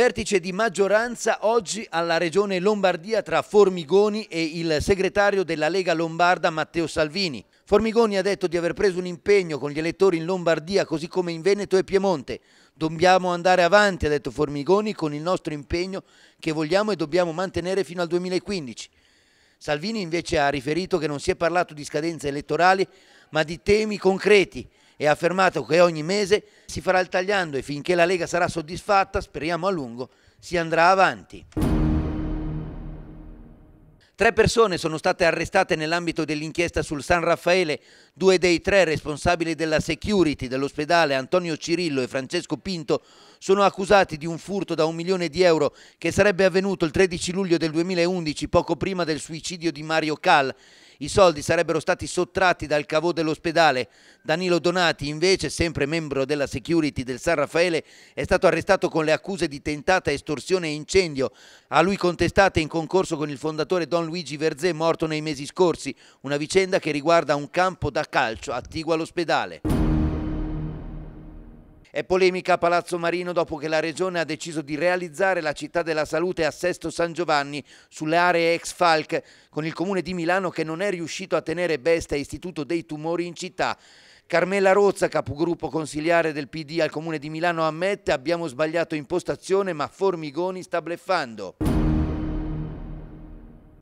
Vertice di maggioranza oggi alla regione Lombardia tra Formigoni e il segretario della Lega Lombarda Matteo Salvini. Formigoni ha detto di aver preso un impegno con gli elettori in Lombardia così come in Veneto e Piemonte. Dobbiamo andare avanti, ha detto Formigoni, con il nostro impegno che vogliamo e dobbiamo mantenere fino al 2015. Salvini invece ha riferito che non si è parlato di scadenze elettorali ma di temi concreti e ha affermato che ogni mese si farà il tagliando e finché la Lega sarà soddisfatta, speriamo a lungo, si andrà avanti. Tre persone sono state arrestate nell'ambito dell'inchiesta sul San Raffaele, due dei tre responsabili della security dell'ospedale Antonio Cirillo e Francesco Pinto sono accusati di un furto da un milione di euro che sarebbe avvenuto il 13 luglio del 2011, poco prima del suicidio di Mario Cal i soldi sarebbero stati sottratti dal cavò dell'ospedale. Danilo Donati, invece, sempre membro della security del San Raffaele, è stato arrestato con le accuse di tentata estorsione e incendio, a lui contestate in concorso con il fondatore Don Luigi Verzè, morto nei mesi scorsi, una vicenda che riguarda un campo da calcio attiguo all'ospedale. È polemica a Palazzo Marino dopo che la Regione ha deciso di realizzare la città della salute a Sesto San Giovanni sulle aree ex Falc, con il comune di Milano che non è riuscito a tenere Besta Istituto dei Tumori in città. Carmela Rozza, capogruppo consigliare del PD al Comune di Milano, ammette abbiamo sbagliato impostazione ma Formigoni sta bleffando.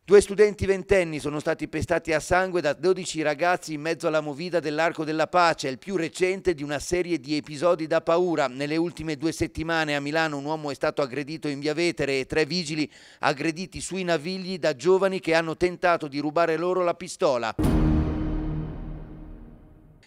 Due studenti ventenni sono stati pestati a sangue da 12 ragazzi in mezzo alla movida dell'Arco della Pace, il più recente di una serie di episodi da paura. Nelle ultime due settimane a Milano un uomo è stato aggredito in via Vetere e tre vigili aggrediti sui navigli da giovani che hanno tentato di rubare loro la pistola.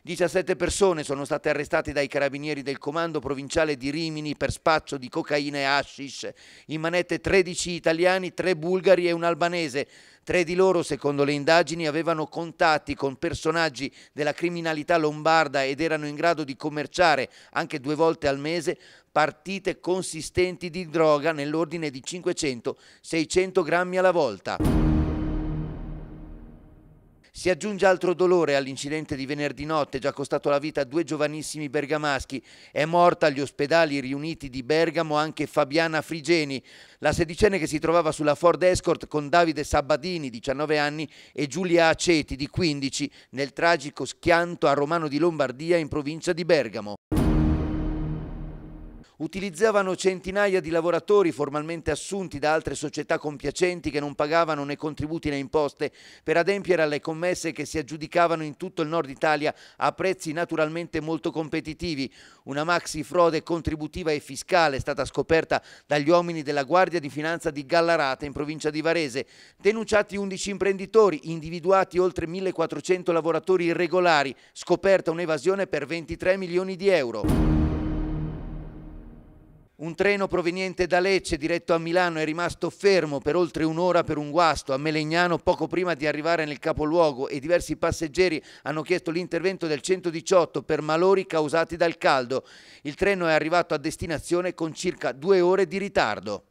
17 persone sono state arrestate dai carabinieri del comando provinciale di Rimini per spaccio di cocaina e hashish. In manette 13 italiani, 3 bulgari e un albanese. Tre di loro, secondo le indagini, avevano contatti con personaggi della criminalità lombarda ed erano in grado di commerciare, anche due volte al mese, partite consistenti di droga nell'ordine di 500-600 grammi alla volta. Si aggiunge altro dolore all'incidente di venerdì notte, già costato la vita a due giovanissimi bergamaschi. È morta agli ospedali riuniti di Bergamo anche Fabiana Frigeni, la sedicenne che si trovava sulla Ford Escort con Davide Sabbadini, 19 anni, e Giulia Aceti, di 15, nel tragico schianto a Romano di Lombardia in provincia di Bergamo utilizzavano centinaia di lavoratori formalmente assunti da altre società compiacenti che non pagavano né contributi né imposte per adempiere alle commesse che si aggiudicavano in tutto il nord Italia a prezzi naturalmente molto competitivi. Una maxi frode contributiva e fiscale è stata scoperta dagli uomini della Guardia di Finanza di Gallarate in provincia di Varese. Denunciati 11 imprenditori, individuati oltre 1400 lavoratori irregolari, scoperta un'evasione per 23 milioni di euro. Un treno proveniente da Lecce diretto a Milano è rimasto fermo per oltre un'ora per un guasto a Melegnano poco prima di arrivare nel capoluogo e diversi passeggeri hanno chiesto l'intervento del 118 per malori causati dal caldo. Il treno è arrivato a destinazione con circa due ore di ritardo.